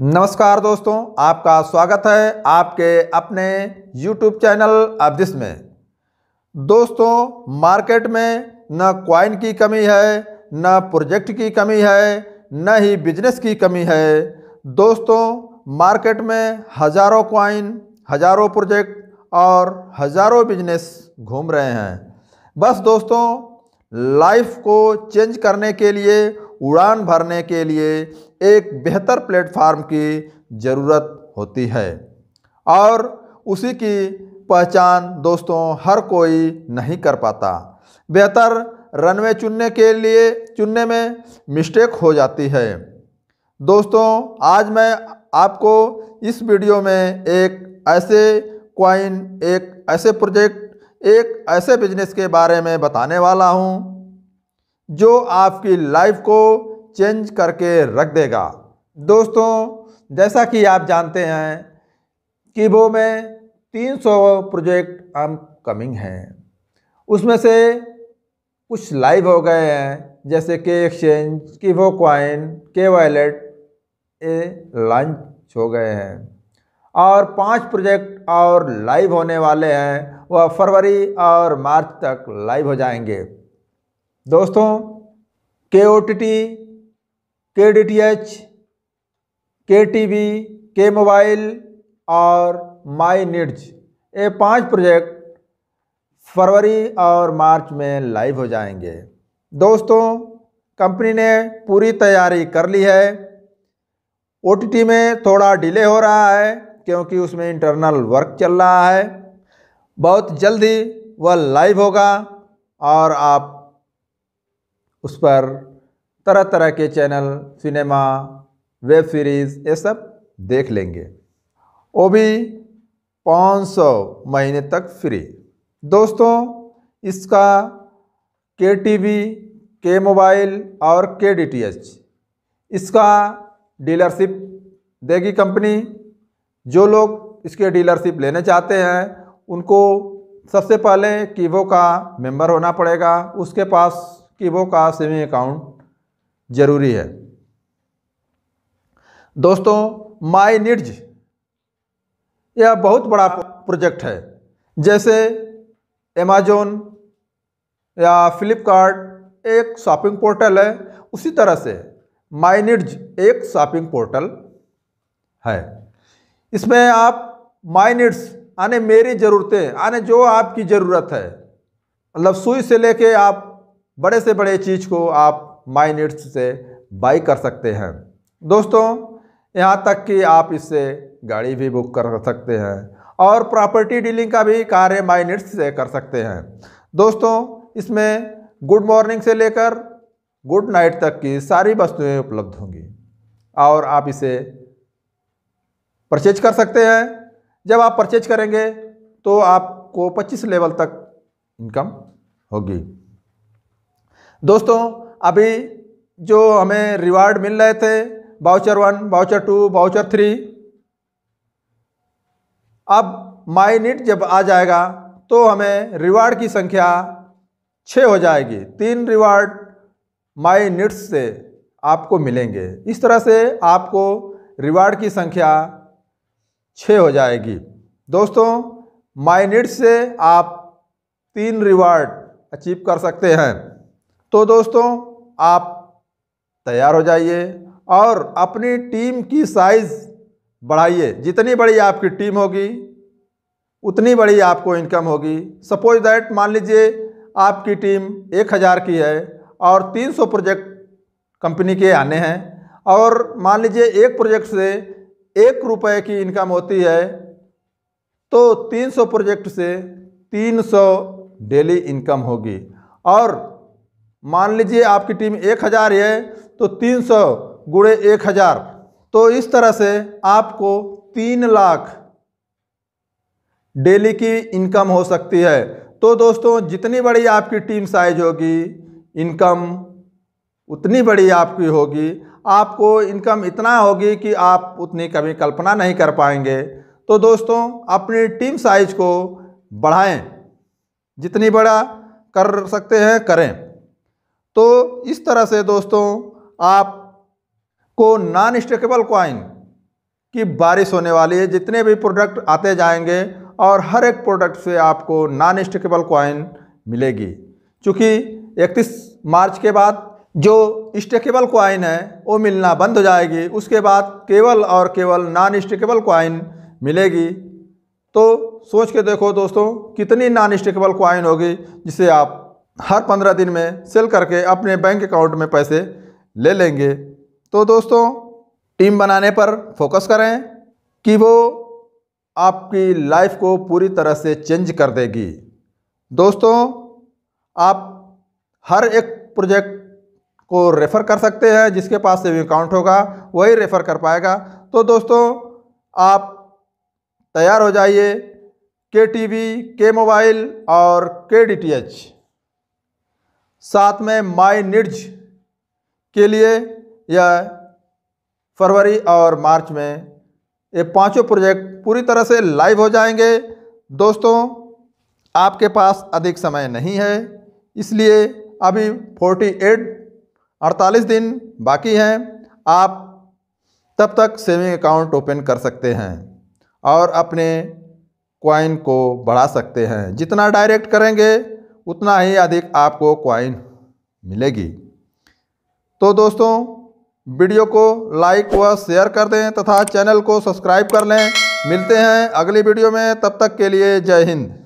नमस्कार दोस्तों आपका स्वागत है आपके अपने YouTube चैनल अब्दिस में दोस्तों मार्केट में न क्वाइन की कमी है न प्रोजेक्ट की कमी है न ही बिजनेस की कमी है दोस्तों मार्केट में हज़ारों क्वाइन हज़ारों प्रोजेक्ट और हज़ारों बिजनेस घूम रहे हैं बस दोस्तों लाइफ को चेंज करने के लिए उड़ान भरने के लिए एक बेहतर प्लेटफार्म की ज़रूरत होती है और उसी की पहचान दोस्तों हर कोई नहीं कर पाता बेहतर रनवे चुनने के लिए चुनने में मिस्टेक हो जाती है दोस्तों आज मैं आपको इस वीडियो में एक ऐसे क्वाइन एक ऐसे प्रोजेक्ट एक ऐसे बिजनेस के बारे में बताने वाला हूं जो आपकी लाइफ को चेंज करके रख देगा दोस्तों जैसा कि आप जानते हैं कि वो में 300 प्रोजेक्ट हम कमिंग हैं उसमें से कुछ लाइव हो गए हैं जैसे कि एक्सचेंज की वो क्वाइन के वॉलेट ए लॉन्च हो गए हैं और पांच प्रोजेक्ट और लाइव होने वाले हैं वह फरवरी और मार्च तक लाइव हो जाएंगे दोस्तों के ओ टी टी के डी टी एच के टी वी के मोबाइल और माई नीड्स ये पांच प्रोजेक्ट फरवरी और मार्च में लाइव हो जाएंगे दोस्तों कंपनी ने पूरी तैयारी कर ली है ओ में थोड़ा डिले हो रहा है क्योंकि उसमें इंटरनल वर्क चल रहा है बहुत जल्दी वह लाइव होगा और आप उस पर तरह तरह के चैनल सिनेमा वेब सीरीज़ ये सब देख लेंगे वो भी 500 महीने तक फ्री दोस्तों इसका के टीवी के मोबाइल और के एच इसका डीलरशिप देगी कंपनी जो लोग इसके डीलरशिप लेने चाहते हैं उनको सबसे पहले कीवो का मेंबर होना पड़ेगा उसके पास कीवो का सेविंग अकाउंट जरूरी है दोस्तों माई नीड्ज यह बहुत बड़ा प्रोजेक्ट है जैसे अमेजोन या फ्लिपकार्ट एक शॉपिंग पोर्टल है उसी तरह से माई नीड्ज एक शॉपिंग पोर्टल है इसमें आप माई नीड्स आने मेरी ज़रूरतें आने जो आपकी ज़रूरत है मतलब सुई से लेके आप बड़े से बड़े चीज़ को आप माइनिट्स से बाई कर सकते हैं दोस्तों यहाँ तक कि आप इससे गाड़ी भी बुक कर सकते हैं और प्रॉपर्टी डीलिंग का भी कार्य माइनिट्स से कर सकते हैं दोस्तों इसमें गुड मॉर्निंग से लेकर गुड नाइट तक की सारी वस्तुएं उपलब्ध होंगी और आप इसे परचेज कर सकते हैं जब आप परचेज करेंगे तो आपको 25 लेवल तक इनकम होगी दोस्तों अभी जो हमें रिवार्ड मिल रहे थे voucher one voucher two voucher three अब माई नीट जब आ जाएगा तो हमें रिवार्ड की संख्या छः हो जाएगी तीन रिवार्ड माई नीट्स से आपको मिलेंगे इस तरह से आपको रिवार्ड की संख्या छः हो जाएगी दोस्तों माई नीट्स से आप तीन रिवार्ड अचीव कर सकते हैं तो दोस्तों आप तैयार हो जाइए और अपनी टीम की साइज़ बढ़ाइए जितनी बड़ी आपकी टीम होगी उतनी बड़ी आपको इनकम होगी सपोज दैट मान लीजिए आपकी टीम एक हज़ार की है और तीन सौ प्रोजेक्ट कंपनी के आने हैं और मान लीजिए एक प्रोजेक्ट से एक रुपये की इनकम होती है तो तीन सौ प्रोजेक्ट से तीन सौ डेली इनकम होगी और मान लीजिए आपकी टीम एक हज़ार है तो तीन सौ गुड़े एक हज़ार तो इस तरह से आपको तीन लाख डेली की इनकम हो सकती है तो दोस्तों जितनी बड़ी आपकी टीम साइज होगी इनकम उतनी बड़ी आपकी होगी आपको इनकम इतना होगी कि आप उतनी कभी कल्पना नहीं कर पाएंगे तो दोस्तों अपनी टीम साइज को बढ़ाएं जितनी बड़ा कर सकते हैं करें तो इस तरह से दोस्तों आप को नॉन स्टेकेबल कॉइन की बारिश होने वाली है जितने भी प्रोडक्ट आते जाएंगे और हर एक प्रोडक्ट से आपको नॉन स्टेकेबल कॉइन मिलेगी चूँकि इकतीस मार्च के बाद जो स्टेकेबल कॉइन है वो मिलना बंद हो जाएगी उसके बाद केवल और केवल नॉन स्टेकेबल कॉइन मिलेगी तो सोच के देखो दोस्तों कितनी नॉन स्टेकेबल क्वाइन होगी जिसे आप हर पंद्रह दिन में सेल करके अपने बैंक अकाउंट में पैसे ले लेंगे तो दोस्तों टीम बनाने पर फोकस करें कि वो आपकी लाइफ को पूरी तरह से चेंज कर देगी दोस्तों आप हर एक प्रोजेक्ट को रेफ़र कर सकते हैं जिसके पास सेविंग अकाउंट होगा वही रेफ़र कर पाएगा तो दोस्तों आप तैयार हो जाइए के वी के मोबाइल और के डी एच साथ में माई निर्ज के लिए यह फरवरी और मार्च में ये पांचों प्रोजेक्ट पूरी तरह से लाइव हो जाएंगे दोस्तों आपके पास अधिक समय नहीं है इसलिए अभी 48 48 दिन बाकी हैं आप तब तक सेविंग अकाउंट ओपन कर सकते हैं और अपने क्वाइन को बढ़ा सकते हैं जितना डायरेक्ट करेंगे उतना ही अधिक आपको क्वाइन मिलेगी तो दोस्तों वीडियो को लाइक व शेयर कर दें तथा चैनल को सब्सक्राइब कर लें मिलते हैं अगली वीडियो में तब तक के लिए जय हिंद